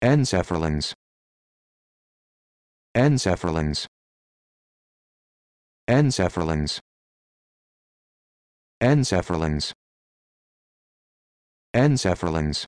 encephalins encephalins encephalins encephalins Encephalons.